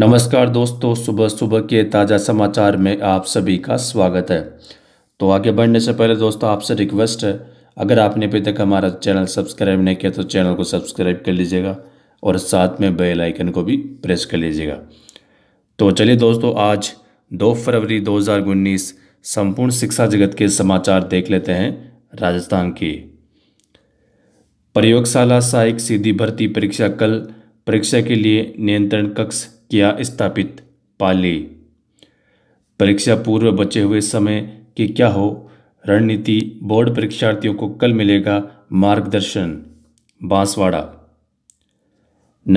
नमस्कार दोस्तों सुबह सुबह के ताज़ा समाचार में आप सभी का स्वागत है तो आगे बढ़ने से पहले दोस्तों आपसे रिक्वेस्ट है अगर आपने अभी तक हमारा चैनल सब्सक्राइब नहीं किया तो चैनल को सब्सक्राइब कर लीजिएगा और साथ में बेल आइकन को भी प्रेस कर लीजिएगा तो चलिए दोस्तों आज 2 फरवरी 2019 संपूर्ण शिक्षा जगत के समाचार देख लेते हैं राजस्थान की प्रयोगशाला सहायक सीधी भर्ती परीक्षा कल परीक्षा के लिए नियंत्रण कक्ष किया स्थापित पाली परीक्षा पूर्व बचे हुए समय के क्या हो रणनीति बोर्ड परीक्षार्थियों को कल मिलेगा मार्गदर्शन बांसवाड़ा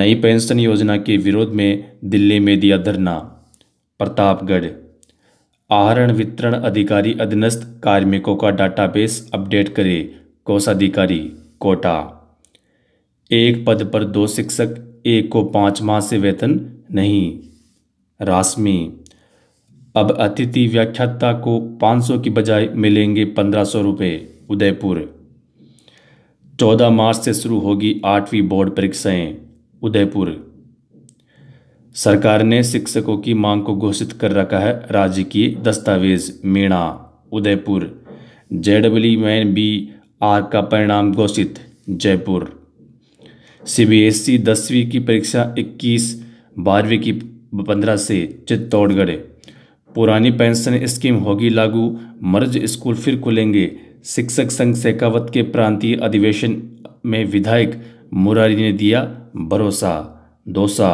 नई पेंशन योजना के विरोध में दिल्ली में दिया धरना प्रतापगढ़ आहरण वितरण अधिकारी अधीनस्थ कार्मिकों का डाटाबेस अपडेट करे कोषाधिकारी कोटा एक पद पर दो शिक्षक एक को पाँच माह से वेतन नहीं राशि अब अतिथि व्याख्याता को 500 की बजाय मिलेंगे 1500 रुपये उदयपुर 14 मार्च से शुरू होगी आठवीं बोर्ड परीक्षाएं उदयपुर सरकार ने शिक्षकों की मांग को घोषित कर रखा है राज्य की दस्तावेज Meena Udaipur JW N B R का परिणाम घोषित जयपुर सीबीएसई दसवीं की परीक्षा 21 बारहवीं की 15 से चित्तौड़गढ़ पुरानी पेंशन स्कीम होगी लागू मर्ज स्कूल फिर खुलेंगे शिक्षक संघ शेखावत के प्रांतीय अधिवेशन में विधायक मुरारी ने दिया भरोसा दोसा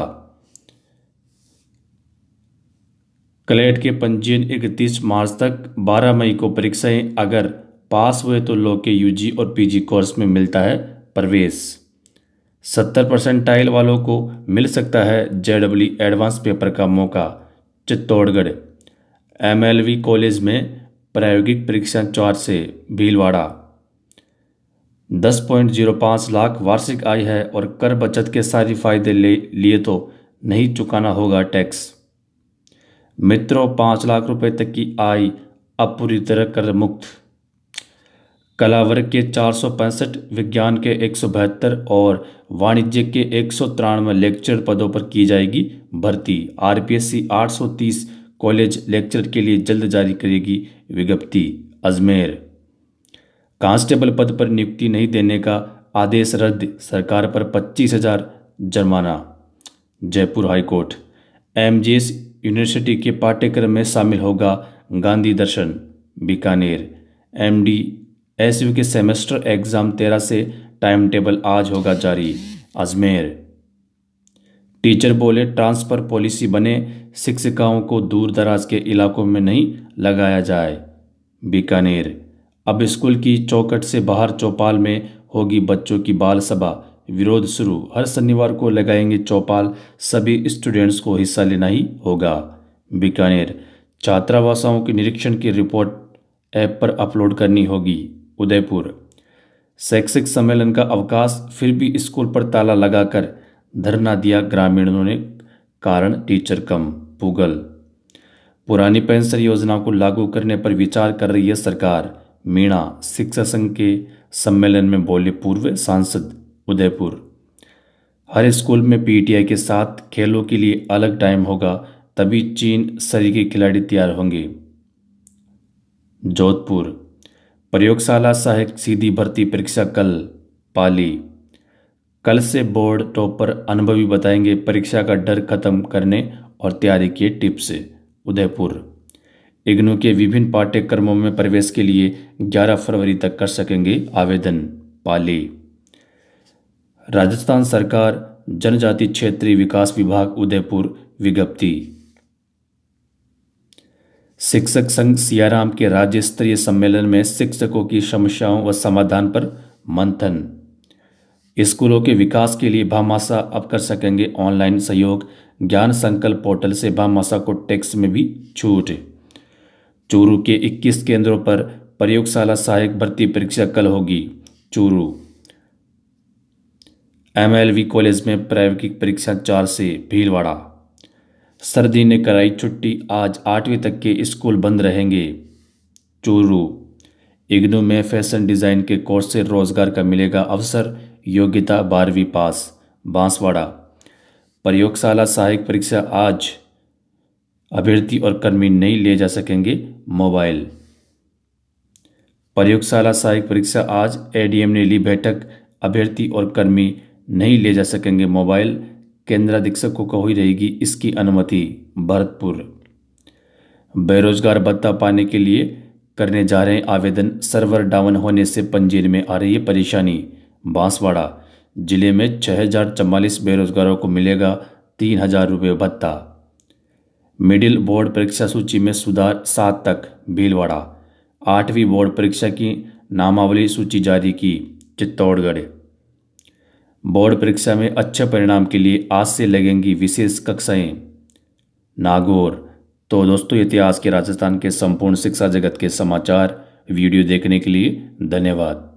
कलेट के पंजीयन इकतीस मार्च तक 12 मई को परीक्षाएं अगर पास हुए तो लोग के यूजी और पीजी कोर्स में मिलता है प्रवेश सत्तर टाइल वालों को मिल सकता है जेडब्ल्यू एडवांस पेपर का मौका चित्तौड़गढ़ एमएलवी कॉलेज में प्रायोगिक परीक्षा चार से भीलवाड़ा 10.05 लाख वार्षिक आय है और कर बचत के सारे फायदे ले लिए तो नहीं चुकाना होगा टैक्स मित्रों पाँच लाख रुपए तक की आय अब पूरी तरह कर मुक्त कला वर्ग के चार विज्ञान के एक और वाणिज्य के एक सौ लेक्चर पदों पर की जाएगी भर्ती आरपीएससी 830 कॉलेज लेक्चर के लिए जल्द जारी करेगी विज्ञप्ति अजमेर कांस्टेबल पद पर नियुक्ति नहीं देने का आदेश रद्द सरकार पर पच्चीस हजार जुर्माना जयपुर हाईकोर्ट एस यूनिवर्सिटी के पाठ्यक्रम में शामिल होगा गांधी दर्शन बीकानेर एमडी एस यू के सेमेस्टर एग्ज़ाम तेरह से टाइम टेबल आज होगा जारी अजमेर टीचर बोले ट्रांसफ़र पॉलिसी बने शिक्षिकाओं को दूर दराज के इलाकों में नहीं लगाया जाए बीकानेर अब स्कूल की चौकट से बाहर चौपाल में होगी बच्चों की बाल सभा विरोध शुरू हर शनिवार को लगाएंगे चौपाल सभी स्टूडेंट्स को हिस्सा लेना ही होगा बीकानेर छात्रावासाओं के निरीक्षण की रिपोर्ट ऐप पर अपलोड करनी होगी उदयपुर शैक्षिक सम्मेलन का अवकाश फिर भी स्कूल पर ताला लगाकर धरना दिया ग्रामीणों ने कारण टीचर कम पुगल पुरानी पेंशन योजना को लागू करने पर विचार कर रही है सरकार मीणा शिक्षा संघ के सम्मेलन में बोले पूर्व सांसद उदयपुर हर स्कूल में पीटीआई के साथ खेलों के लिए अलग टाइम होगा तभी चीन सरी के खिलाड़ी तैयार होंगे जोधपुर प्रयोगशाला सहायक सीधी भर्ती परीक्षा कल पाली कल से बोर्ड टॉपर अनुभवी बताएंगे परीक्षा का डर खत्म करने और तैयारी के टिप्स उदयपुर इग्नू के विभिन्न पाठ्यक्रमों में प्रवेश के लिए 11 फरवरी तक कर सकेंगे आवेदन पाली राजस्थान सरकार जनजाति क्षेत्रीय विकास विभाग उदयपुर विज्ञप्ति शिक्षक संघ सियाराम के राज्य स्तरीय सम्मेलन में शिक्षकों की समस्याओं व समाधान पर मंथन स्कूलों के विकास के लिए भामाशा अब कर सकेंगे ऑनलाइन सहयोग ज्ञान संकल्प पोर्टल से भामाशा को टैक्स में भी छूट चूरू के 21 केंद्रों पर प्रयोगशाला सहायक भर्ती परीक्षा कल होगी चूरू एमएलवी कॉलेज में प्रायोगिक परीक्षा चार से भीलवाड़ा सर्दी ने कराई छुट्टी आज आठवीं तक के स्कूल बंद रहेंगे चूरू इग्नू में फैशन डिज़ाइन के कोर्स से रोजगार का मिलेगा अवसर योग्यता बारहवीं पास बांसवाड़ा प्रयोगशाला सहायक परीक्षा आज अभ्यर्थी और कर्मी नहीं ले जा सकेंगे मोबाइल प्रयोगशाला सहायक परीक्षा आज एडीएम ने ली बैठक अभ्यर्थी और कर्मी नहीं ले जा सकेंगे मोबाइल केंद्राधीक्षक को कही रहेगी इसकी अनुमति भरतपुर बेरोजगार भत्ता पाने के लिए करने जा रहे आवेदन सर्वर डाउन होने से पंजीर में आ रही है परेशानी बांसवाड़ा जिले में छः बेरोजगारों को मिलेगा तीन हजार रुपये भत्ता मिडिल बोर्ड परीक्षा सूची में सुधार सात तक भीलवाड़ा आठवीं बोर्ड परीक्षा की नामावली सूची जारी की चित्तौड़गढ़ बोर्ड परीक्षा में अच्छे परिणाम के लिए आज से लगेंगी विशेष कक्षाएं नागौर तो दोस्तों इतिहास के राजस्थान के संपूर्ण शिक्षा जगत के समाचार वीडियो देखने के लिए धन्यवाद